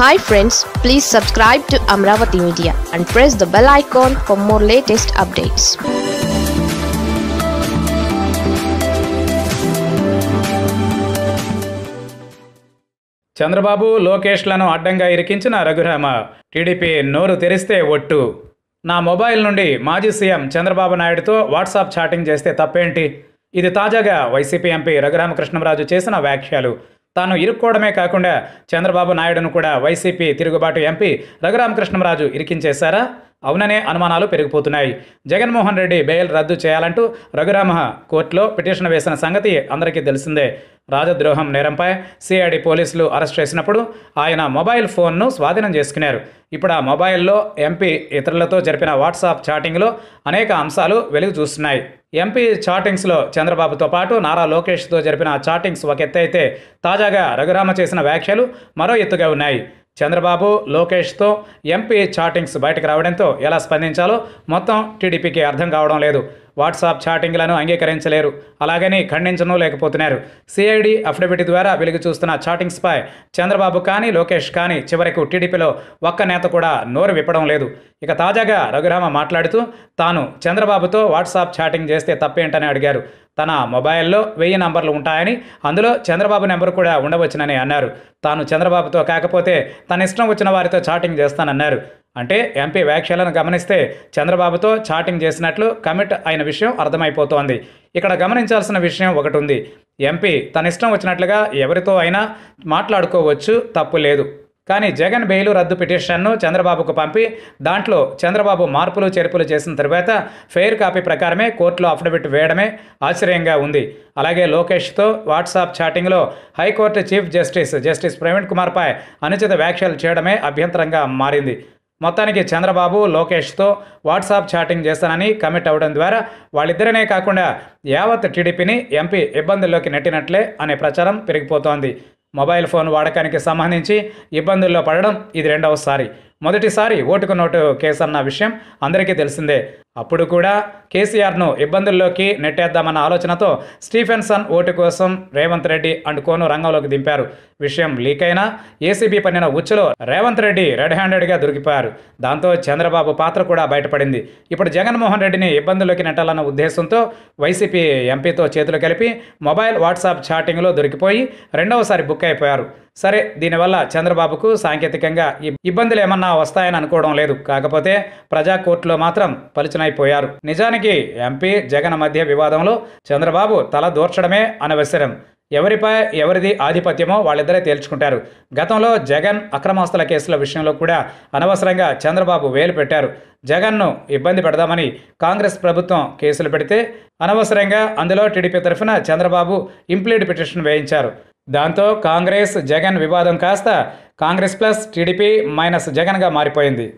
hi friends please subscribe to Amaravati media and press the bell icon for more latest updates Chandrababu లోకేష్లను అడ్డంగా ఇరికించిన Raghurama TDP నోరు తెరిస్తే ఒట్టు నా మొబైల్ నుండి మాజీ సీఎం చంద్రబాబు నాయుడుతో వాట్సాప్ చాటింగ్ చేస్తే తప్పేంటి ఇది తాజాగా వైసీపీ ఎంపీ రఘురామకృష్ణంరాజు చేసిన వ్యాఖ్యలు తాను ఇరుక్కోవడమే కాకుండా చంద్రబాబు నాయుడును కూడా వైసీపీ తిరుగుబాటు ఎంపీ రఘురామకృష్ణరాజు ఇరికించేశారా అవుననే అనుమానాలు పెరిగిపోతున్నాయి జగన్మోహన్ రెడ్డి బెయిల్ రద్దు చేయాలంటూ రఘురామ కోర్టులో పిటిషన్ వేసిన సంగతి అందరికీ తెలిసిందే రాజద్రోహం నేరంపై సిఐడి పోలీసులు అరెస్ట్ చేసినప్పుడు ఆయన మొబైల్ ఫోన్ను స్వాధీనం చేసుకున్నారు ఇప్పుడు ఆ మొబైల్లో ఎంపీ ఇతరులతో జరిపిన వాట్సాప్ చాటింగ్లో అనేక అంశాలు వెలుగు చూస్తున్నాయి ఎంపీ చాటింగ్స్లో చంద్రబాబుతో పాటు నారా లోకేష్తో జరిపిన చాటింగ్స్ ఒక ఎత్తు తాజాగా రఘురామ చేసిన వ్యాఖ్యలు మరో ఎత్తుగా ఉన్నాయి చంద్రబాబు లోకేష్తో ఎంపీ చాటింగ్స్ బయటకు రావడంతో ఎలా స్పందించాలో మొత్తం టీడీపీకి అర్థం కావడం లేదు వాట్సాప్ చాటింగ్లను అంగీకరించలేరు అలాగని ఖండించను లేకపోతున్నారు సిఐడి అఫిడవిట్ ద్వారా వెలుగు చూస్తున్న చాటింగ్స్పై చంద్రబాబు కానీ లోకేష్ కానీ చివరకు టీడీపీలో ఒక్క నేత కూడా నోరు విప్పడం లేదు ఇక తాజాగా రఘురామ మాట్లాడుతూ తాను చంద్రబాబుతో వాట్సాప్ చాటింగ్ చేస్తే తప్పేంటని అడిగారు తన మొబైల్లో వెయ్యి నంబర్లు ఉంటాయని అందులో చంద్రబాబు నెంబర్ కూడా ఉండవచ్చునని అన్నారు తాను చంద్రబాబుతో కాకపోతే తన ఇష్టం వచ్చిన వారితో చాటింగ్ చేస్తానన్నారు అంటే ఎంపీ వ్యాఖ్యలను గమనిస్తే చంద్రబాబుతో చాటింగ్ చేసినట్లు కమిట్ అయిన విషయం అర్థమైపోతోంది ఇక్కడ గమనించాల్సిన విషయం ఒకటి ఉంది ఎంపీ తన ఇష్టం వచ్చినట్లుగా ఎవరితో అయినా మాట్లాడుకోవచ్చు తప్పు లేదు కానీ జగన్ బెయిలు రద్దు పిటిషన్ను చంద్రబాబుకు పంపి దాంట్లో చంద్రబాబు మార్పులు చేర్పులు చేసిన తర్వాత ఫెయిర్ కాపీ ప్రకారమే కోర్టులో అఫిడవిట్ వేయడమే ఆశ్చర్యంగా ఉంది అలాగే లోకేష్తో వాట్సాప్ చాటింగ్లో high court chief justice justice Praveen కుమార్పై అనుచిత వ్యాఖ్యలు చేయడమే అభ్యంతరంగా మారింది మొత్తానికి చంద్రబాబు లోకేష్తో వాట్సాప్ చాటింగ్ చేస్తానని కమిట్ అవ్వడం ద్వారా వాళ్ళిద్దరనే కాకుండా యావత్ టీడీపీని ఎంపీ ఇబ్బందుల్లోకి నెట్టినట్లే అనే ప్రచారం పెరిగిపోతోంది మొబైల్ ఫోన్ వాడకానికి సంబంధించి ఇబ్బందుల్లో పడడం ఇది రెండవసారి మొదటిసారి ఓటుకు నోటు కేసు అన్న విషయం అందరికీ తెలిసిందే అప్పుడు కూడా కేసీఆర్ను ఇబ్బందుల్లోకి నెట్టేద్దామన్న ఆలోచనతో స్టీఫెన్సన్ ఓటు కోసం రేవంత్ రెడ్డి అండ్ కోను రంగంలోకి దింపారు విషయం లీక్ అయినా ఏసీబీ పన్నిన ఉచ్చులో రేవంత్ రెడ్డి రెడ్ హ్యాండెడ్గా దొరికిపోయారు దాంతో చంద్రబాబు పాత్ర కూడా బయటపడింది ఇప్పుడు జగన్మోహన్ రెడ్డిని ఇబ్బందుల్లోకి నెట్టాలన్న ఉద్దేశంతో వైసీపీ ఎంపీతో చేతులు కలిపి మొబైల్ వాట్సాప్ చాటింగ్లో దొరికిపోయి రెండవసారి బుక్ అయిపోయారు సరే దీనివల్ల చంద్రబాబుకు సాంకేతికంగా ఇబ్బందులు ఏమన్నా వస్తాయని అనుకోవడం లేదు కాకపోతే ప్రజా కోర్టులో మాత్రం పలుచనైపోయారు నిజానికి ఎంపీ జగన్ మధ్య వివాదంలో చంద్రబాబు తల దూర్చడమే అనవసరం ఎవరిపై ఎవరిది ఆధిపత్యమో వాళ్ళిద్దరే తేల్చుకుంటారు గతంలో జగన్ అక్రమాస్తుల కేసుల విషయంలో కూడా అనవసరంగా చంద్రబాబు వేలు పెట్టారు జగన్ను ఇబ్బంది పెడదామని కాంగ్రెస్ ప్రభుత్వం కేసులు పెడితే అనవసరంగా అందులో టీడీపీ తరఫున చంద్రబాబు ఇంప్లీడ్ పిటిషన్ వేయించారు దాంతో కాంగ్రెస్ జగన్ వివాదం కాస్త కాంగ్రెస్ ప్లస్ టీడీపీ మైనస్ జగన్గా మారిపోయింది